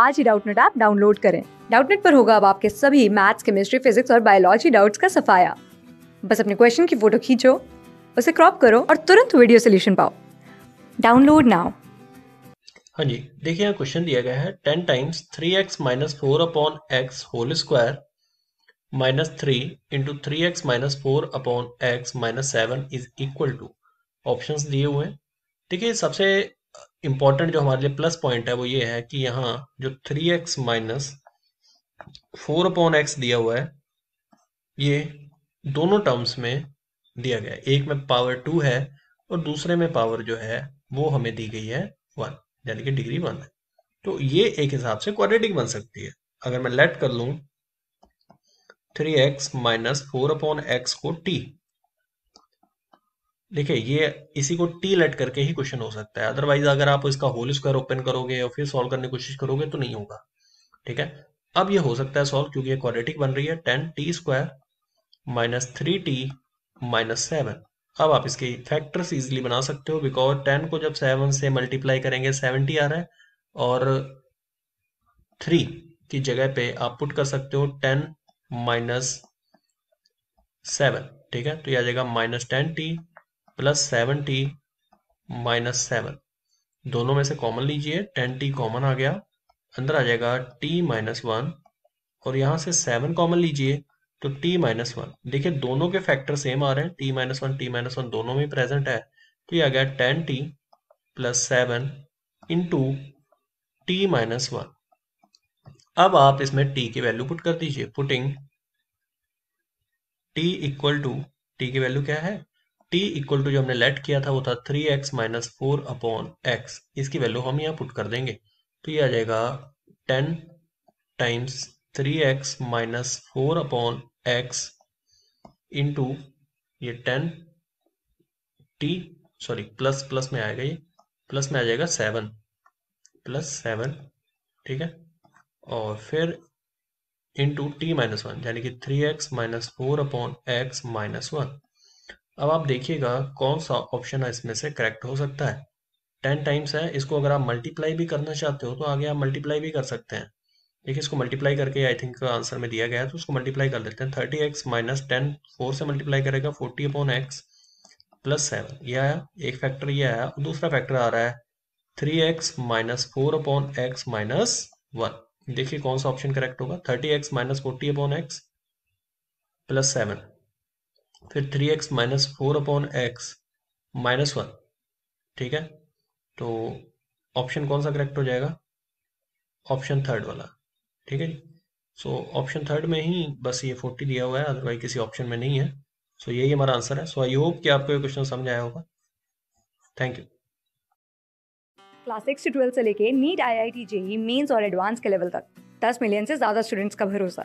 आज ही Doubtnut app download करें डाउटनेट पर होगा अब आपके सभी मैथ्स केमिस्ट्री फिजिक्स और बायोलॉजी डाउट्स का सफाया बस अपने क्वेश्चन की फोटो खींचो उसे क्रॉप करो और तुरंत वीडियो सोल्यूशन पाओ डाउनलोड नाउ हाँ जी देखिए यहाँ क्वेश्चन दिया गया है ten times three x minus four upon x whole square minus three into three x minus four upon x minus seven is equal to option दिए हुए हैं देखिए सबसे इंपॉर्टेंट जो हमारे लिए प्लस पॉइंट है वो ये है कि यहाँ जो three x minus four upon x दिया हुआ है ये दोनों टर्म्स में दिया गया है एक में पावर टू है और दूसरे में पावर जो है वो हमें दी गई है वन यानी कि डिग्री वन है तो ये एक हिसाब से क्वाड्रेटिक बन सकती है अगर मैं लेट कर लू three x minus four upon x को टी देखिए ये इसी को टी लेट करके ही क्वेश्चन हो सकता है अदरवाइज अगर आप इसका होल स्क्वायर ओपन करोगे या फिर सॉल्व करने की कोशिश करोगे तो नहीं होगा ठीक है अब ये हो सकता है सॉल्व क्योंकि ये क्वाड्रेटिक बन रही है ten t square minus three t minus seven अब आप इसके फैक्टर्स इजिली बना सकते हो बिकॉज टेन को जब सेवन से मल्टीप्लाई करेंगे सेवनटी आ रहा है और थ्री की जगह पे आप पुट कर सकते हो टेन माइनस सेवन ठीक है तो यह आ जाएगा minus ten t plus seven t minus seven दोनों में से कॉमन लीजिए टेन टी कॉमन आ गया अंदर आ जाएगा टी माइनस वन और यहां से सेवन कॉमन लीजिए तो टी माइनस वन देखिए दोनों के फैक्टर सेम आ रहे हैं t minus one t minus one दोनों में प्रेजेंट है तो ये आ गया ten t plus seven into t minus one अब आप इसमें t की वैल्यू पुट कर दीजिए putting t equal to t की वैल्यू क्या है t इक्वल टू जो हमने लेट किया था वो था three x minus four upon x इसकी वैल्यू हम यहाँ पुट कर देंगे तो ये आ जाएगा ten times three x minus four upon x into ये ten t sorry plus plus में आएगा ये प्लस में आ जाएगा सेवन प्लस सेवन ठीक है और फिर इंटू टी माइनस वन यानी कि three x minus four upon x minus one अब आप देखिएगा कौन सा ऑप्शन है इसमें से करेक्ट हो सकता है टेन टाइम्स है इसको अगर आप मल्टीप्लाई भी करना चाहते हो तो आगे आप मल्टीप्लाई भी कर सकते हैं देखिए इसको मल्टीप्लाई करके आई थिंक आंसर में दिया गया है तो उसको मल्टीप्लाई कर लेते हैं thirty x minus ten four से मल्टीप्लाई करेगा forty upon x plus seven यह आया एक फैक्टर यह आया और दूसरा फैक्टर आ रहा है three x minus four upon x minus one देखिए कौन सा ऑप्शन करेक्ट होगा thirty x minus forty upon x plus seven फिर three x minus four upon x minus one ठीक है तो ऑप्शन कौन सा करेक्ट हो जाएगा ऑप्शन थर्ड वाला ठीक है सो ऑप्शन थर्ड में ही बस ये फोर्टी दिया हुआ है अदरवाइज किसी ऑप्शन में नहीं है सो so, यही हमारा आंसर है सो आई होप कि आपको ये क्वेश्चन समझ आया होगा थैंक यू क्लास सिक्स से ट्वेल्थ से लेके NEET I I T JEE mains और एडवांस के लेवल तक दस मिलियन से ज़्यादा स्टूडेंट्स का भरोसा